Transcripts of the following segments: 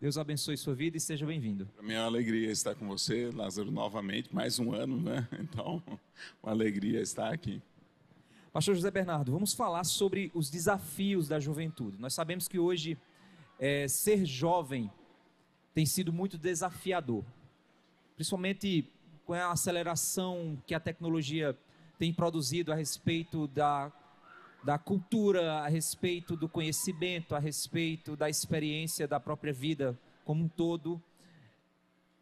Deus abençoe sua vida e seja bem-vindo. Para mim é uma alegria estar com você, Lázaro, novamente, mais um ano, né? Então, uma alegria estar aqui. Pastor José Bernardo, vamos falar sobre os desafios da juventude. Nós sabemos que hoje é, ser jovem tem sido muito desafiador, principalmente com a aceleração que a tecnologia tem produzido a respeito da da cultura, a respeito do conhecimento, a respeito da experiência da própria vida como um todo.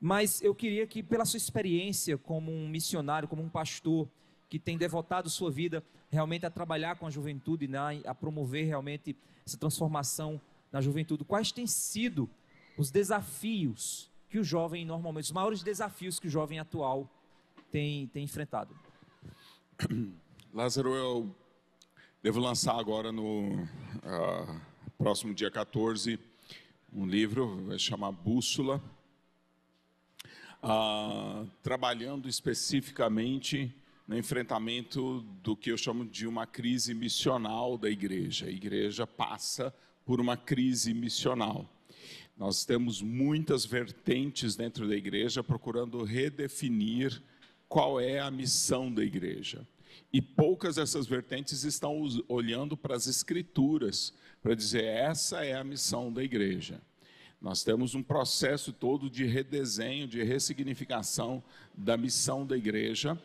Mas eu queria que, pela sua experiência como um missionário, como um pastor, que tem devotado sua vida realmente a trabalhar com a juventude, né, a promover realmente essa transformação na juventude, quais têm sido os desafios que o jovem normalmente, os maiores desafios que o jovem atual tem, tem enfrentado? Lázaro, eu Devo lançar agora no uh, próximo dia 14 um livro, vai chamar Bússola, uh, trabalhando especificamente no enfrentamento do que eu chamo de uma crise missional da igreja. A igreja passa por uma crise missional. Nós temos muitas vertentes dentro da igreja procurando redefinir qual é a missão da igreja. E poucas dessas vertentes estão olhando para as escrituras para dizer essa é a missão da igreja. Nós temos um processo todo de redesenho, de ressignificação da missão da igreja,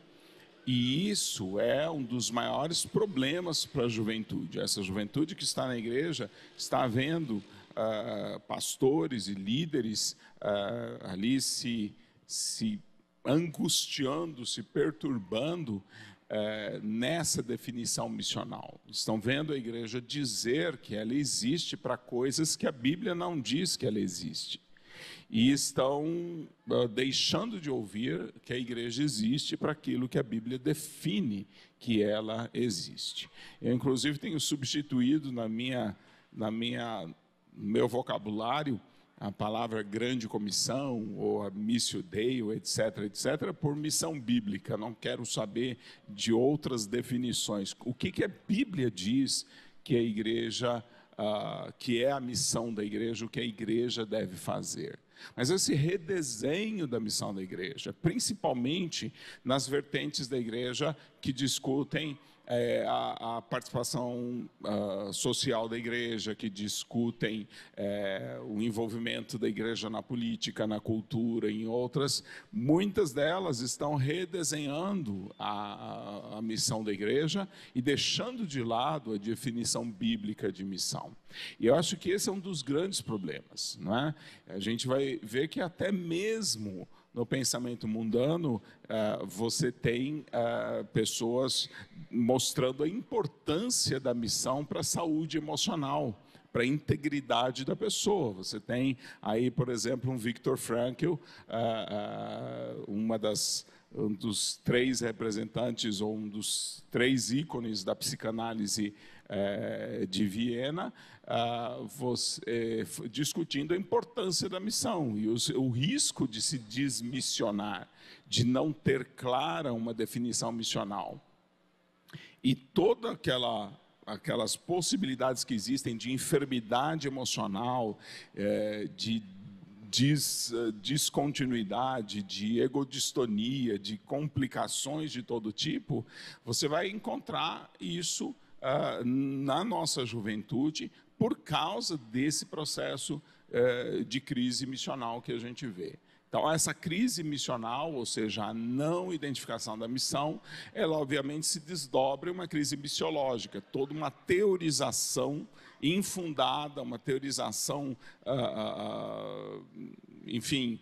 e isso é um dos maiores problemas para a juventude. Essa juventude que está na igreja está vendo ah, pastores e líderes ah, ali se, se angustiando, se perturbando é, nessa definição missional. Estão vendo a igreja dizer que ela existe para coisas que a Bíblia não diz que ela existe. E estão uh, deixando de ouvir que a igreja existe para aquilo que a Bíblia define que ela existe. Eu, inclusive, tenho substituído na minha, na minha, no meu vocabulário a palavra grande comissão ou a missio dei, etc, etc, por missão bíblica. Não quero saber de outras definições. O que, que a Bíblia diz que a igreja, ah, que é a missão da igreja, o que a igreja deve fazer? Mas esse redesenho da missão da igreja, principalmente nas vertentes da igreja que discutem é, a, a, participação uh, social da igreja, que discutem é, o envolvimento da igreja na política, na cultura, em outras, muitas delas estão redesenhando a, a, a missão da igreja e deixando de lado a definição bíblica de missão. E eu acho que esse é um dos grandes problemas. Não é? A gente vai ver que até mesmo no pensamento mundano, eh, você tem eh, pessoas mostrando a importância da missão para a saúde emocional, para a integridade da pessoa. Você tem aí, por exemplo, um Viktor Frankl, eh, uma das um dos três representantes ou um dos três ícones da psicanálise eh, de Viena, ah, você, eh, discutindo a importância da missão e os, o risco de se desmissionar, de não ter clara uma definição missional. E toda aquela aquelas possibilidades que existem de enfermidade emocional, eh, de de eh, descontinuidade, de egodistonia, de complicações de todo tipo, você vai encontrar isso uh, na nossa juventude por causa desse processo uh, de crise missional que a gente vê. Então, essa crise missional, ou seja, a não identificação da missão, ela obviamente se desdobra em uma crise missiológica, toda uma teorização infundada, uma teorização, ah, ah, ah, enfim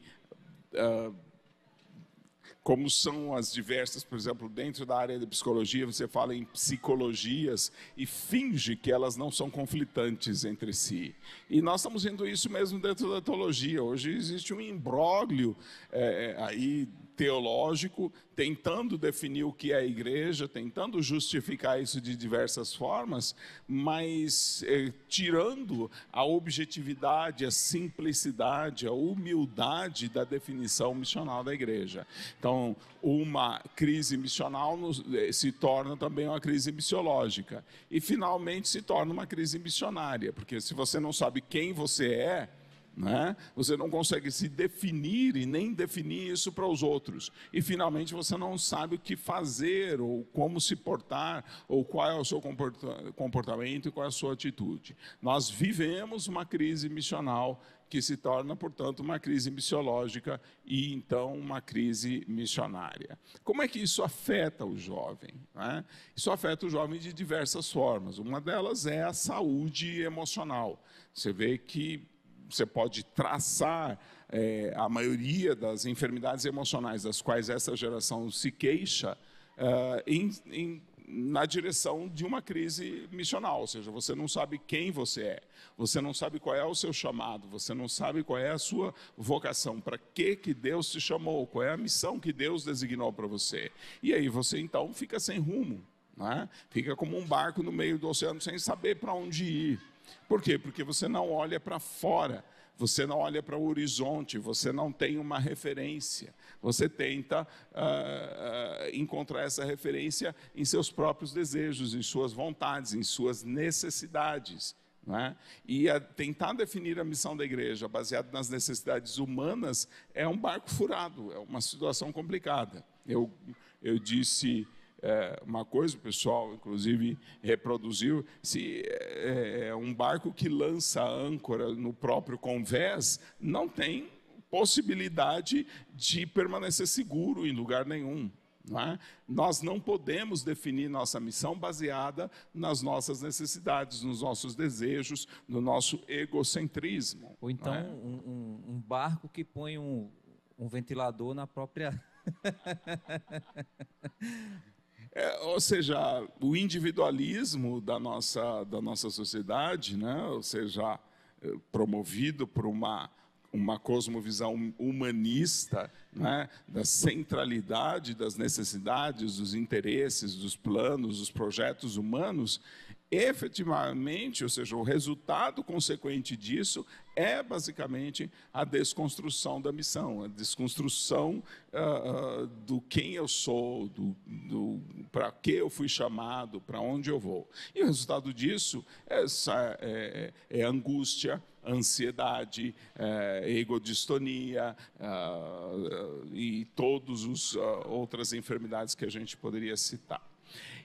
como são as diversas, por exemplo, dentro da área de psicologia, você fala em psicologias e finge que elas não são conflitantes entre si. E nós estamos vendo isso mesmo dentro da teologia. Hoje existe um imbróglio é, aí teológico, tentando definir o que é a igreja, tentando justificar isso de diversas formas, mas eh, tirando a objetividade, a simplicidade, a humildade da definição missional da igreja. Então, uma crise missional nos, eh, se torna também uma crise missiológica e finalmente se torna uma crise missionária, porque se você não sabe quem você é, né? Você não consegue se definir e nem definir isso para os outros. E finalmente você não sabe o que fazer, ou como se portar, ou qual é o seu comportamento e qual é a sua atitude. Nós vivemos uma crise missional que se torna, portanto, uma crise missiológica e então uma crise missionária. Como é que isso afeta o jovem? Né? Isso afeta o jovem de diversas formas. Uma delas é a saúde emocional. Você vê que você pode traçar é, a maioria das enfermidades emocionais das quais essa geração se queixa é, em, em, na direção de uma crise missional, ou seja, você não sabe quem você é, você não sabe qual é o seu chamado, você não sabe qual é a sua vocação, para que que Deus te chamou, qual é a missão que Deus designou para você. E aí você então fica sem rumo, né? fica como um barco no meio do oceano sem saber para onde ir. Por quê? Porque você não olha para fora, você não olha para o horizonte, você não tem uma referência. Você tenta uh, uh, encontrar essa referência em seus próprios desejos, em suas vontades, em suas necessidades. É? E tentar definir a missão da igreja baseado nas necessidades humanas é um barco furado, é uma situação complicada. Eu, eu disse é, uma coisa, o pessoal inclusive reproduziu, se é, é, é, um barco que lança âncora no próprio convés não tem possibilidade de permanecer seguro em lugar nenhum. Não é? Nós não podemos definir nossa missão baseada nas nossas necessidades, nos nossos desejos, no nosso egocentrismo. Ou então é? um, um, um, barco que põe um, um ventilador na própria. É, ou seja, o individualismo da nossa, da nossa sociedade, né? ou seja, é, promovido por uma, uma cosmovisão humanista, né? da centralidade das necessidades, dos interesses, dos planos, dos projetos humanos, efetivamente, ou seja, o resultado consequente disso é basicamente a desconstrução da missão, a desconstrução uh, uh, do quem eu sou, do, do para que eu fui chamado, para onde eu vou. E o resultado disso é, é, é angústia, ansiedade, é, egodistonia ah, e todas as outras enfermidades que a gente poderia citar.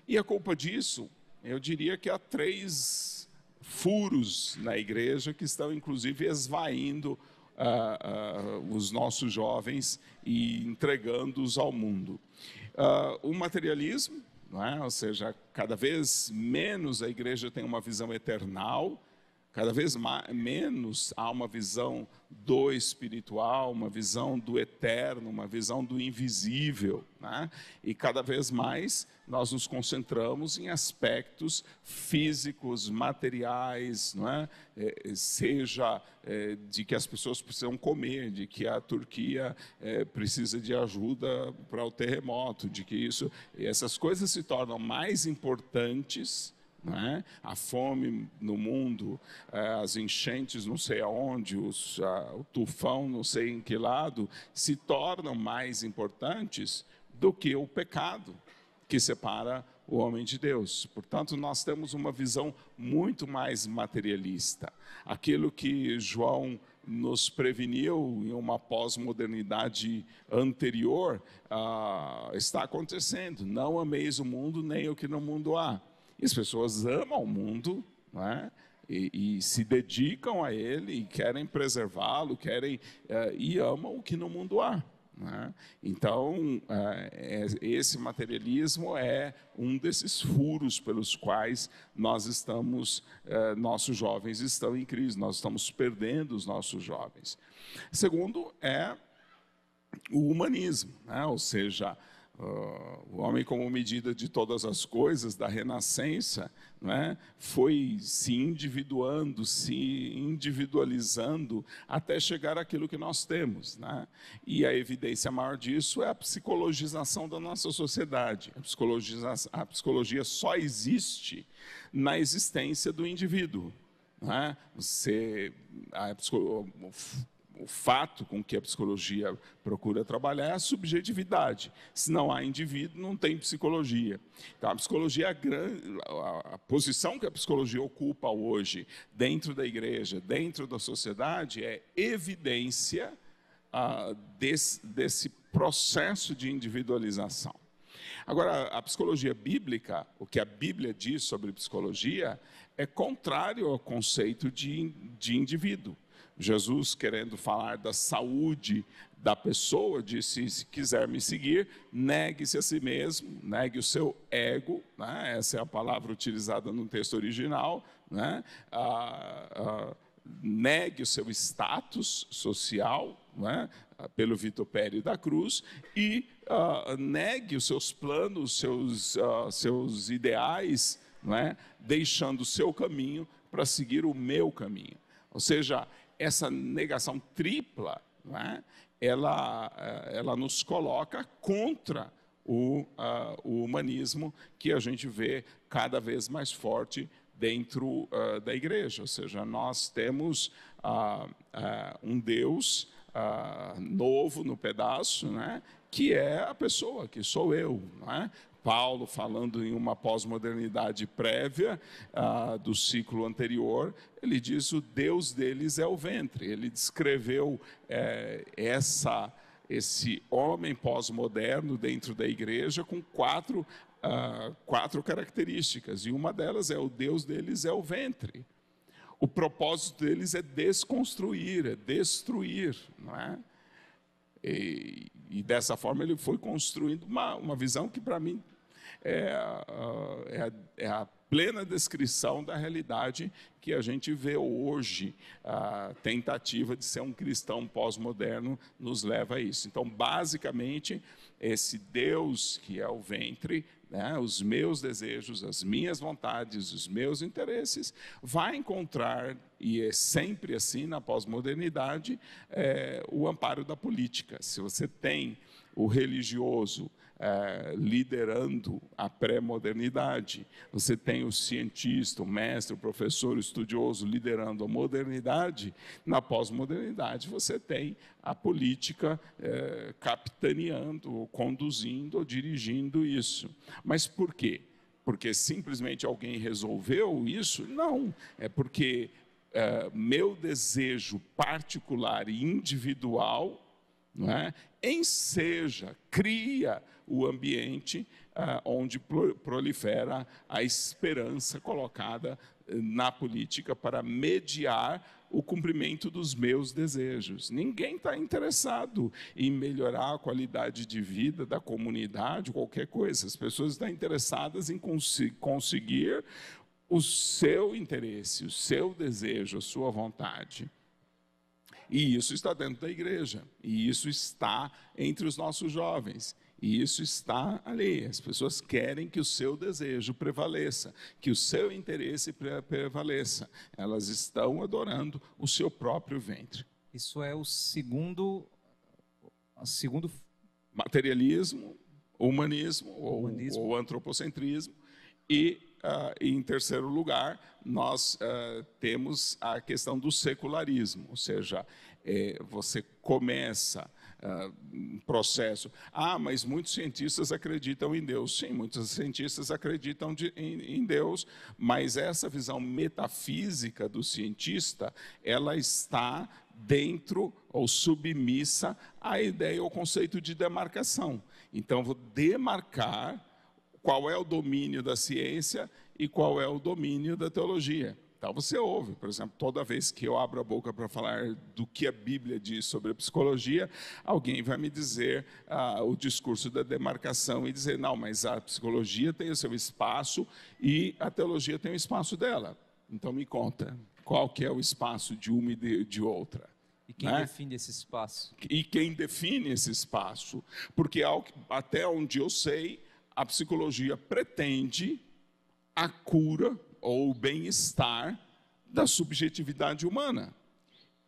E a culpa disso eu diria que há três furos na igreja que estão, inclusive, esvaindo uh, uh, os nossos jovens e entregando-os ao mundo. Uh, o materialismo, é? ou seja, cada vez menos a igreja tem uma visão eternal Cada vez mais, menos há uma visão do espiritual, uma visão do eterno, uma visão do invisível. Né? E cada vez mais nós nos concentramos em aspectos físicos, materiais, é? É, é, seja é, de que as pessoas precisam comer, de que a Turquia é, precisa de ajuda para o terremoto, de que isso. essas coisas se tornam mais importantes né? a fome no mundo, é, as enchentes não sei aonde, os, a, o tufão não sei em que lado, se tornam mais importantes do que o pecado que separa o homem de Deus. Portanto, nós temos uma visão muito mais materialista. Aquilo que João nos preveniu em uma pós-modernidade anterior, ah, está acontecendo. Não ameis o mundo, nem o que no mundo há. E as pessoas amam o mundo, não é? E, e, se dedicam a ele e querem preservá-lo, querem uh, e amam o que no mundo há. Né? Então, uh, é, esse materialismo é um desses furos pelos quais nós estamos, uh, nossos jovens estão em crise, nós estamos perdendo os nossos jovens. Segundo é o humanismo, né? ou seja, Uh, o homem como medida de todas as coisas da renascença, não é? foi se individuando, se individualizando até chegar aquilo que nós temos. Né? E a evidência maior disso é a psicologização da nossa sociedade. A psicologia, a psicologia só existe na existência do indivíduo. É? Você, a, o fato com que a psicologia procura trabalhar é a subjetividade. Se não há indivíduo, não tem psicologia. Então, a psicologia, é a, posição que a psicologia ocupa hoje dentro da igreja, dentro da sociedade, é evidência ah, desse, desse processo de individualização. Agora, a psicologia bíblica, o que a Bíblia diz sobre psicologia, é contrário ao conceito de, de indivíduo. Jesus, querendo falar da saúde da pessoa, disse: se quiser me seguir, negue-se a si mesmo, negue o seu ego. Né? Essa é a palavra utilizada no texto original. Né? Ah, ah, negue o seu status social, né? Ah, pelo vitupério da cruz, e ah, negue os seus planos, seus, ah, seus ideais, né? deixando o seu caminho para seguir o meu caminho. Ou seja, essa negação tripla, né, ela, eh, ela nos coloca contra o, uh, o humanismo que a gente vê cada vez mais forte dentro uh, da igreja. Ou seja, nós temos uh, um Deus novo no pedaço, né, que é a pessoa, que sou eu, né, Paulo falando em uma pós-modernidade prévia ah, do ciclo anterior, ele diz o Deus deles é o ventre. Ele descreveu eh, essa esse homem pós-moderno dentro da igreja com quatro, ah, quatro características, e uma delas é o Deus deles é o ventre. O propósito deles é desconstruir, é destruir, não é? E, e dessa forma ele foi construindo uma, uma visão que para mim é, é, a, é a plena descrição da realidade que a gente vê hoje. A tentativa de ser um cristão pós-moderno nos leva a isso. Então, basicamente, esse Deus que é o ventre, né, os meus desejos, as minhas vontades, os meus interesses, vai encontrar, e é sempre assim na pós-modernidade, é, o amparo da política. Se você tem o religioso é, liderando a pré-modernidade. Você tem o cientista, o mestre, o professor, o estudioso liderando a modernidade. Na pós-modernidade, você tem a política é, capitaneando, ou conduzindo, ou dirigindo isso. Mas por quê? Porque simplesmente alguém resolveu isso? Não. É porque é, meu desejo particular e individual não é? enseja, cria o ambiente ah, onde prolifera a esperança colocada eh, na política para mediar o cumprimento dos meus desejos. Ninguém está interessado em melhorar a qualidade de vida da comunidade, qualquer coisa. As pessoas estão interessadas em cons conseguir o seu interesse, o seu desejo, a sua vontade. E isso está dentro da igreja, e isso está entre os nossos jovens. E isso está ali. As pessoas querem que o seu desejo prevaleça, que o seu interesse prevaleça. Elas estão adorando o seu próprio ventre. Isso é o segundo. O segundo... Materialismo, humanismo, humanismo. Ou, ou antropocentrismo. E Uh, em terceiro lugar, nós uh, temos a questão do secularismo, ou seja, é, você começa ah, processo. Ah, mas muitos cientistas acreditam em Deus. Sim, muitos cientistas acreditam de, em, em Deus, mas essa visão metafísica do cientista, ela está dentro ou submissa à ideia ou conceito de demarcação. Então, vou demarcar qual é o domínio da ciência e qual é o domínio da teologia você ouve, por exemplo, toda vez que eu abro a boca para falar do que a Bíblia diz sobre a psicologia, alguém vai me dizer ah, o discurso da demarcação e dizer, não, mas a psicologia tem o seu espaço e a teologia tem o espaço dela. Então me conta, qual que é o espaço de uma e de, de outra? E quem né? define esse espaço? E quem define esse espaço? Porque até onde eu sei, a psicologia pretende a cura ou o bem-estar da subjetividade humana.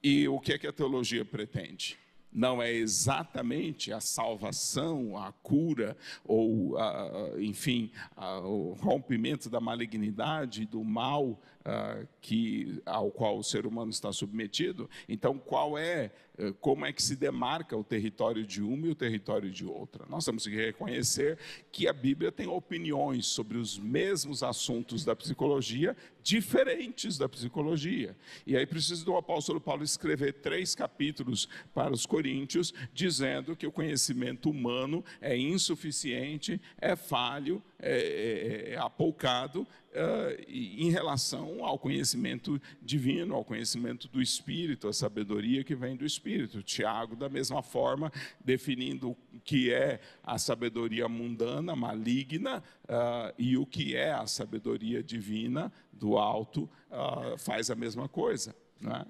E o que é que a teologia pretende? Não é exatamente a salvação, a cura, ou, a, ah, ah, enfim, a, ah, o rompimento da malignidade, do mal ah, que, ao qual o ser humano está submetido. Então, qual é, eh, como é que se demarca o território de uma e o território de outra? Nós temos que reconhecer que a Bíblia tem opiniões sobre os mesmos assuntos da psicologia, diferentes da psicologia. E aí precisa do apóstolo Paulo escrever três capítulos para os coríntios, dizendo que o conhecimento humano é insuficiente, é falho, é, é, é apoucado, uh, em relação ao conhecimento divino, ao conhecimento do Espírito, à sabedoria que vem do Espírito. Tiago, da mesma forma, definindo o que é a sabedoria mundana, maligna, uh, e o que é a sabedoria divina do alto, uh, faz a mesma coisa. Né?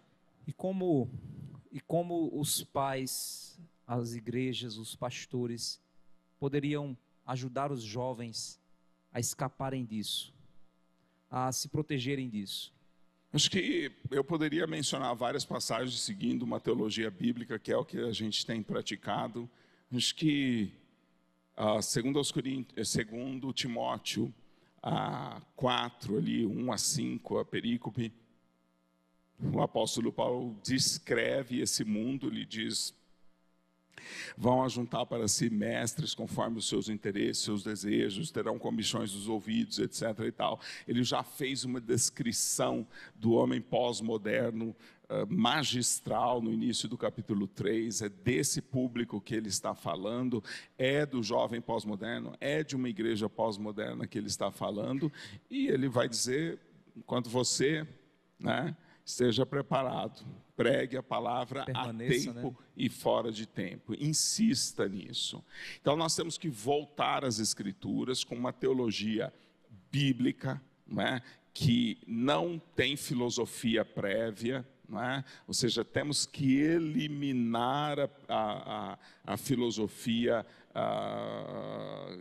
E, como, e como os pais, as igrejas, os pastores poderiam ajudar os jovens a escaparem disso? a se protegerem disso? Acho que eu poderia mencionar várias passagens seguindo uma teologia bíblica, que é o que a gente tem praticado. Acho que, ah, segundo, aos eh, segundo Timóteo 4, ah, ali, 1 a 5, a perícope, o apóstolo Paulo descreve esse mundo, ele diz Vão ajuntar para si mestres conforme os seus interesses, seus desejos, terão comissões dos ouvidos, etc. e tal. Ele já fez uma descrição do homem pós-moderno eh, magistral no início do capítulo 3, é desse público que ele está falando, é do jovem pós-moderno, é de uma igreja pós-moderna que ele está falando, e ele vai dizer, enquanto você, né, Esteja preparado, pregue a palavra Permaneça, a né? tempo né? e fora de tempo. Insista nisso. Então nós temos que voltar às escrituras com uma teologia bíblica, não é? que não tem filosofia prévia, é? ou seja, temos que eliminar a, a, a filosofia a, ah,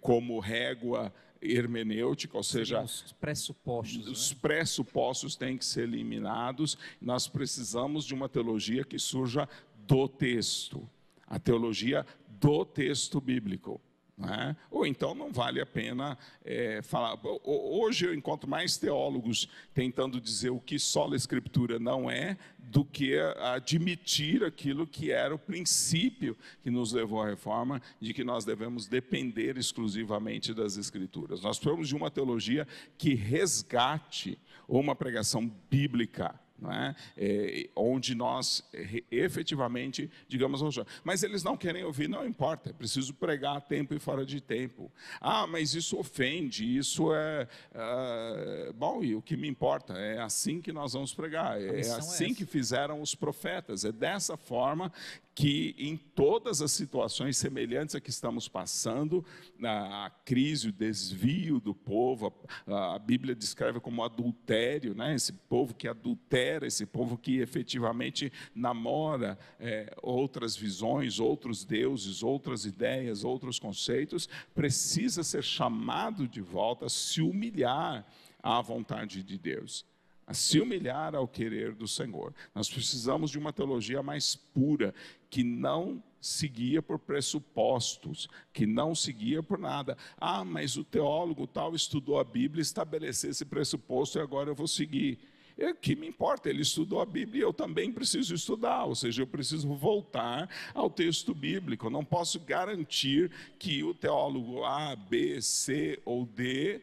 como régua hermenêutica, ou seja, os pressupostos. Os né? pressupostos têm que ser eliminados. Nós precisamos de uma teologia que surja do texto, a teologia do texto bíblico. Né? Ou então não vale a pena é, falar. Hoje eu encontro mais teólogos tentando dizer o que só a Escritura não é, do que admitir aquilo que era o princípio que nos levou à reforma, de que nós devemos depender exclusivamente das Escrituras. Nós precisamos de uma teologia que resgate uma pregação bíblica é? É, onde nós efetivamente digamos ao João. Mas eles não querem ouvir, não importa, é preciso pregar a tempo e fora de tempo. Ah, mas isso ofende, isso é. é bom, e o que me importa? É assim que nós vamos pregar, é, é assim que fizeram os profetas, é dessa forma que em todas as situações semelhantes a que estamos passando, a crise, o desvio do povo, a, a Bíblia descreve como adultério, né? esse povo que adultera, esse povo que efetivamente namora é, outras visões, outros deuses, outras ideias, outros conceitos, precisa ser chamado de volta, se humilhar à vontade de Deus a se humilhar ao querer do Senhor. Nós precisamos de uma teologia mais pura, que não se guia por pressupostos, que não se guia por nada. Ah, mas o teólogo tal estudou a Bíblia, estabeleceu esse pressuposto e agora eu vou seguir. É que me importa, ele estudou a Bíblia e eu também preciso estudar, ou seja, eu preciso voltar ao texto bíblico. Eu não posso garantir que o teólogo A, B, C ou D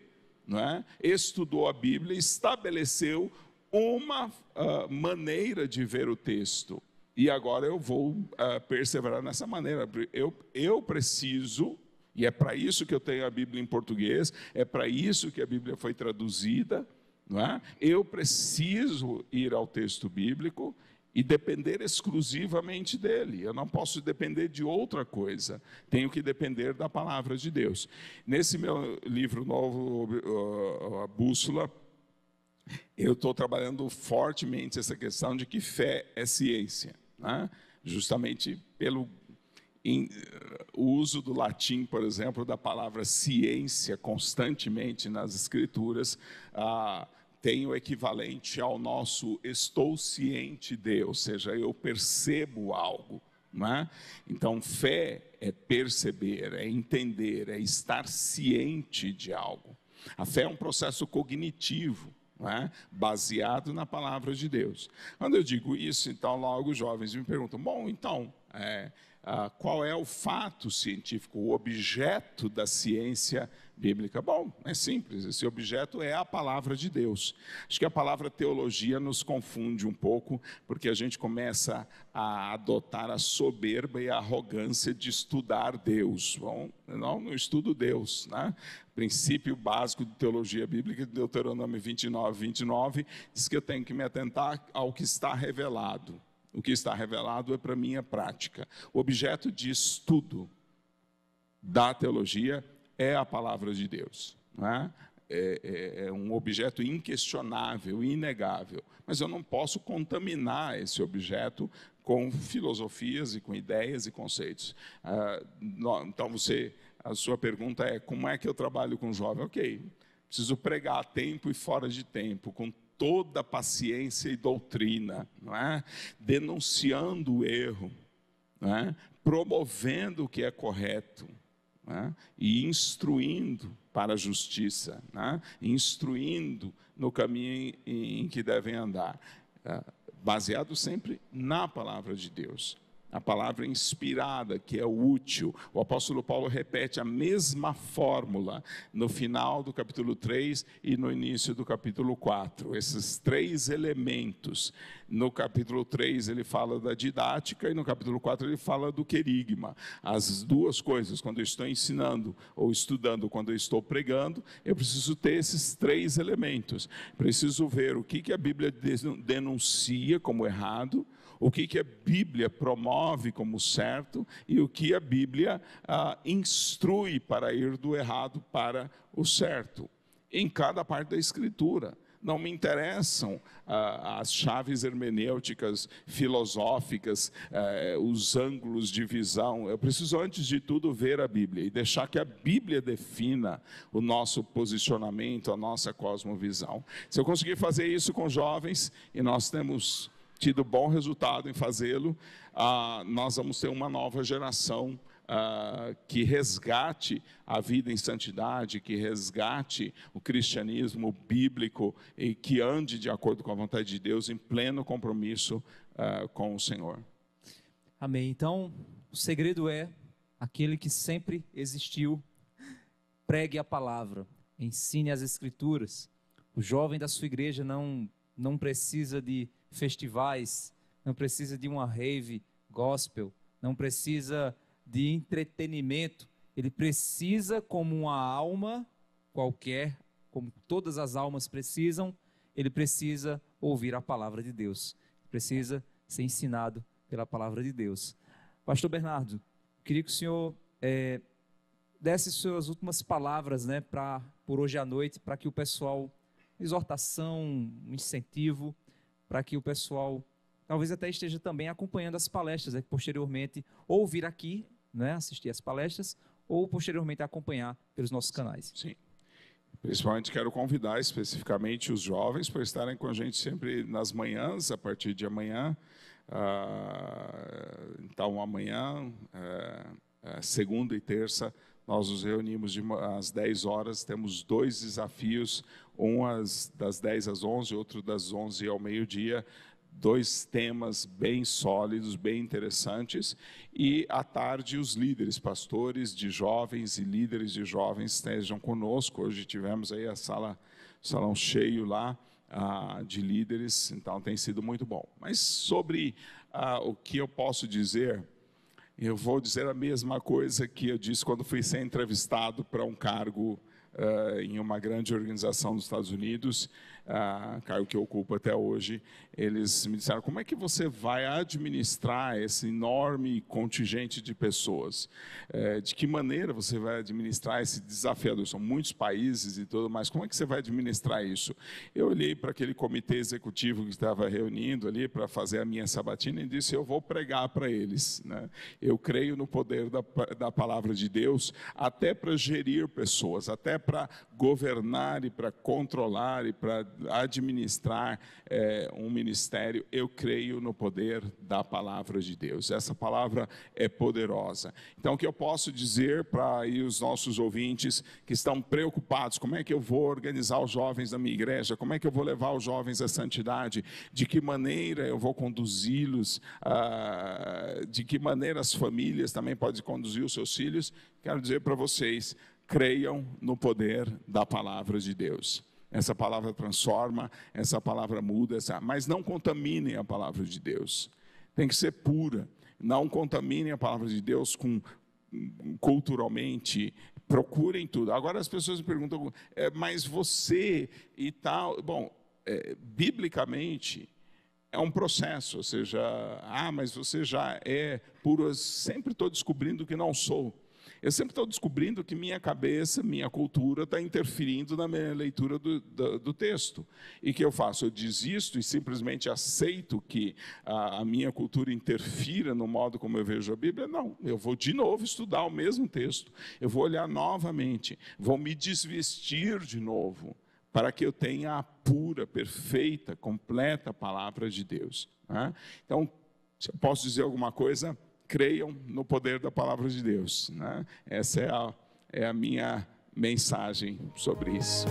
é? estudou a Bíblia, estabeleceu uma uh, maneira de ver o texto. E agora eu vou uh, perseverar nessa maneira. Eu, eu preciso, e é para isso que eu tenho a Bíblia em português, é para isso que a Bíblia foi traduzida. Não é? Eu preciso ir ao texto bíblico e depender exclusivamente dele. Eu não posso depender de outra coisa. Tenho que depender da palavra de Deus. Nesse meu livro novo, a Bússola, eu estou trabalhando fortemente essa questão de que fé é ciência, né? justamente pelo em, uso do latim, por exemplo, da palavra ciência constantemente nas escrituras. Ah, tem o equivalente ao nosso estou ciente de, ou seja, eu percebo algo. É? Então, fé é perceber, é entender, é estar ciente de algo. A fé é um processo cognitivo. É? baseado na palavra de Deus. Quando eu digo isso, então logo os jovens me perguntam: bom, então, é, ah, qual é o fato científico, o objeto da ciência bíblica. Bom, é simples, esse objeto é a palavra de Deus. Acho que a palavra teologia nos confunde um pouco, porque a gente começa a adotar a soberba e a arrogância de estudar Deus. Bom, não, não estudo Deus, né? princípio básico de teologia bíblica Deuteronômio 29, 29, diz que eu tenho que me atentar ao que está revelado. O que está revelado é para minha prática. O objeto de estudo da teologia é a palavra de Deus. Não é? É, é, é, um objeto inquestionável, inegável, mas eu não posso contaminar esse objeto com filosofias e com ideias e conceitos. Ah, não, então você, a sua pergunta é como é que eu trabalho com jovem? Ok, preciso pregar a tempo e fora de tempo, com toda paciência e doutrina, é? denunciando o erro, é? promovendo o que é correto é? e instruindo para a justiça, é? instruindo no caminho em que devem andar, é, baseado sempre na palavra de Deus a palavra inspirada, que é útil. O apóstolo Paulo repete a mesma fórmula no final do capítulo 3 e no início do capítulo 4. Esses três elementos. No capítulo 3 ele fala da didática e no capítulo 4 ele fala do querigma. As duas coisas, quando eu estou ensinando ou estudando, quando eu estou pregando, eu preciso ter esses três elementos. Preciso ver o que a Bíblia denuncia como errado o que, que a Bíblia promove como certo e o que a Bíblia ah, instrui para ir do errado para o certo, em cada parte da Escritura. Não me interessam ah, as chaves hermenêuticas, filosóficas, eh, os ângulos de visão. Eu preciso, antes de tudo, ver a Bíblia e deixar que a Bíblia defina o nosso posicionamento, a nossa cosmovisão. Se eu conseguir fazer isso com jovens, e nós temos tido bom resultado em fazê-lo, ah, nós vamos ter uma nova geração ah, que resgate a vida em santidade, que resgate o cristianismo bíblico e que ande de acordo com a vontade de Deus em pleno compromisso ah, com o Senhor. Amém. Então, o segredo é aquele que sempre existiu, pregue a palavra, ensine as escrituras. O jovem da sua igreja não não precisa de festivais, não precisa de uma rave gospel, não precisa de entretenimento. Ele precisa, como uma alma qualquer, como todas as almas precisam, ele precisa ouvir a palavra de Deus, precisa ser ensinado pela palavra de Deus. Pastor Bernardo, queria que o senhor é, desse suas últimas palavras né, pra, por hoje à noite, para que o pessoal exortação, um incentivo para que o pessoal talvez até esteja também acompanhando as palestras, é, posteriormente ou vir aqui, né, assistir as palestras, ou posteriormente acompanhar pelos nossos canais. Sim. Principalmente quero convidar especificamente os jovens para estarem com a gente sempre nas manhãs, a partir de amanhã. Ah, então, amanhã, eh, eh, segunda e terça, nós nos reunimos de, às 10 horas, temos dois desafios, um às, das 10 às 11, outro das 11 ao meio-dia, dois temas bem sólidos, bem interessantes, e à tarde os líderes, pastores de jovens e líderes de jovens estejam conosco. Hoje tivemos aí a sala, salão cheio lá ah, de líderes, então tem sido muito bom. Mas sobre ah, o que eu posso dizer eu vou dizer a mesma coisa que eu disse quando fui ser entrevistado para um cargo uh, em uma grande organização dos Estados Unidos ah, Caio, que eu ocupo até hoje, eles me disseram: como é que você vai administrar esse enorme contingente de pessoas? É, de que maneira você vai administrar esse desafiador? São muitos países e tudo mais, como é que você vai administrar isso? Eu olhei para aquele comitê executivo que estava reunindo ali para fazer a minha sabatina e disse: eu vou pregar para eles. Né? Eu creio no poder da, da palavra de Deus, até para gerir pessoas, até para governar e para controlar e para administrar é, um ministério, eu creio no poder da palavra de Deus. Essa palavra é poderosa. Então, o que eu posso dizer para os nossos ouvintes que estão preocupados: como é que eu vou organizar os jovens da minha igreja? Como é que eu vou levar os jovens à santidade? De que maneira eu vou conduzi-los? Ah, de que maneira as famílias também podem conduzir os seus filhos? Quero dizer para vocês: creiam no poder da palavra de Deus. Essa palavra transforma, essa palavra muda, essa... mas não contaminem a palavra de Deus. Tem que ser pura. Não contaminem a palavra de Deus com culturalmente, procurem tudo. Agora as pessoas me perguntam, é, mas você e tal. Bom, é, biblicamente é um processo, ou seja, ah, mas você já é puro. Eu sempre estou descobrindo que não sou. Eu sempre estou descobrindo que minha cabeça, minha cultura está interferindo na minha leitura do, do, do texto. E que eu faço? Eu desisto e simplesmente aceito que a, a, minha cultura interfira no modo como eu vejo a Bíblia? Não. Eu vou de novo estudar o mesmo texto. Eu vou olhar novamente. Vou me desvestir de novo. Para que eu tenha a pura, perfeita, completa palavra de Deus. Né? Então, posso dizer alguma coisa creiam no poder da palavra de Deus. Né? Essa é a, é a minha mensagem sobre isso.